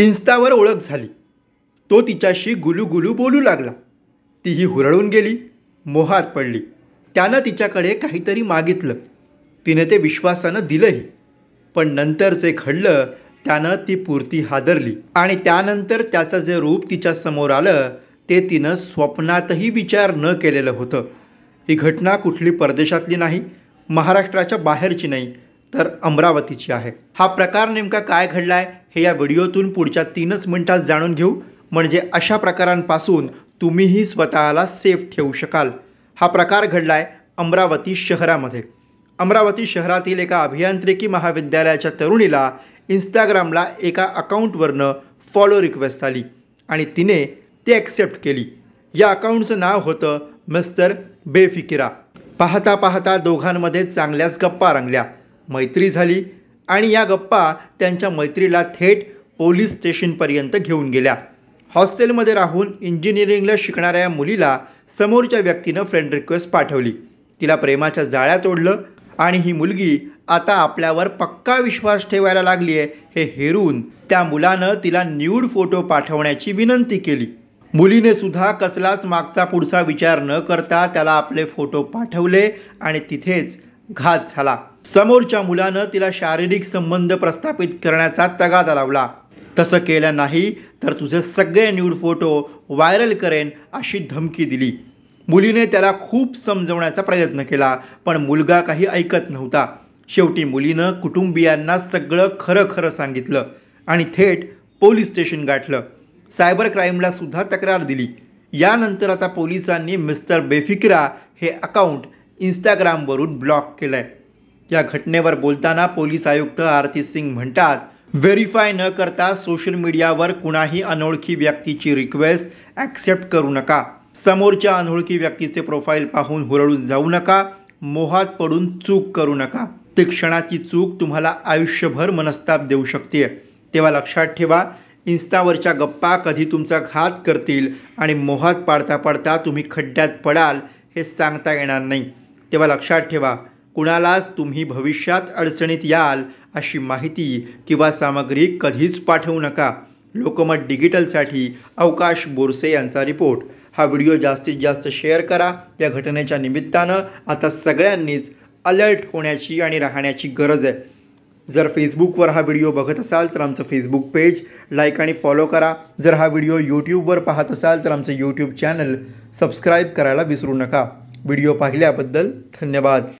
इन्स्टावर ओळख झाली तो तिच्याशी गुलूगुलू बोलू लागला तीही हुरळून गेली मोहात पडली त्यानं तिच्याकडे काहीतरी मागितलं तिने ते विश्वासानं दिलंही पण नंतर जे घडलं त्यानं ती पूर्ती हादरली आणि त्यानंतर त्याचं जे रूप तिच्या समोर आलं ते तिनं स्वप्नातही विचार न केलेलं होतं ही घटना कुठली परदेशातली नाही महाराष्ट्राच्या बाहेरची नाही तर अमरावतीची आहे हा प्रकार नेमका काय घडलाय हे या व्हिडिओतून पुढच्या तीनच मिनिटात जाणून घेऊ म्हणजे अशा प्रकारांपासून तुम्हीही स्वतःला सेफ ठेवू शकाल हा प्रकार घडलाय अमरावती शहरामध्ये अमरावती शहरातील एका अभियांत्रिकी महाविद्यालयाच्या तरुणीला इंस्टाग्रामला एका अकाउंटवरनं फॉलो रिक्वेस्ट आली आणि तिने ते ॲक्सेप्ट केली या अकाउंटचं नाव होतं मिस्टर बेफिकिरा पाहता पाहता दोघांमध्ये चांगल्याच गप्पा रंगल्या मैत्री झाली आणि या गप्पा त्यांच्या मैत्रीला थेट पोलीस स्टेशनपर्यंत घेऊन गेल्या हॉस्टेलमध्ये राहून इंजिनिअरिंगला शिकणाऱ्या या मुलीला समोरच्या व्यक्तीनं फ्रेंड रिक्वेस्ट पाठवली तिला प्रेमाच्या जाळ्यात ओढलं आणि ही मुलगी आता आपल्यावर पक्का विश्वास ठेवायला लागली आहे हे हेरून त्या मुलानं तिला न्यूड फोटो पाठवण्याची विनंती केली मुलीने सुद्धा कसलाच मागचा पुढचा विचार न करता त्याला आपले फोटो पाठवले आणि तिथेच घात झाला समोरच्या मुलानं तिला शारीरिक संबंध प्रस्थापित करण्याचा तगादा लावला तसं केलं नाही तर तुझे सगळे न्यूड फोटो व्हायरल करेन अशी धमकी दिली मुलीने त्याला खूप समजवण्याचा प्रयत्न केला पण मुलगा काही ऐकत नव्हता शेवटी मुलीनं कुटुंबियांना सगळं खरं खरं सांगितलं आणि थेट पोलीस स्टेशन गाठलं सायबर क्राईमला सुद्धा तक्रार दिली यानंतर आता पोलिसांनी मिस्टर बेफिकरा हे अकाउंट इंस्टाग्रामवरून ब्लॉक केलंय या घटनेवर बोलताना पोलीस आयुक्त आरती सिंग म्हणतात व्हेरीफाय न करता सोशल मीडियावर कुणाही अनोळखी व्यक्तीची रिक्वेस्ट ऍक्सेप्ट करू नका समोरच्या अनोळखी व्यक्तीचे प्रोफाईल पाहून हुरळून जाऊ नका मोहात पडून चूक करू नका ते क्षणाची चूक तुम्हाला आयुष्यभर मनस्ताप देऊ शकते तेव्हा लक्षात ठेवा इन्स्टावरच्या गप्पा कधी तुमचा घात करतील आणि मोहात पाडता पाडता तुम्ही खड्ड्यात पडाल हे सांगता येणार नाही तेव्हा लक्षात ठेवा कुणालाच तुम्ही भविष्यात अडचणीत याल अशी माहिती किंवा सामग्री कधीच पाठवू नका लोकमत डिजिटलसाठी अवकाश बोरसे यांचा रिपोर्ट हा व्हिडिओ जास्तीत जास्त शेअर करा या घटनेच्या निमित्तानं आता सगळ्यांनीच अलर्ट होण्याची आणि राहण्याची गरज आहे जर फेसबुकवर हा व्हिडिओ बघत असाल तर आमचं फेसबुक पेज लाईक आणि फॉलो करा जर हा व्हिडिओ यूट्यूबवर पाहत असाल तर आमचं यूट्यूब चॅनल सबस्क्राईब करायला विसरू नका व्हिडिओ पाहिल्याबद्दल धन्यवाद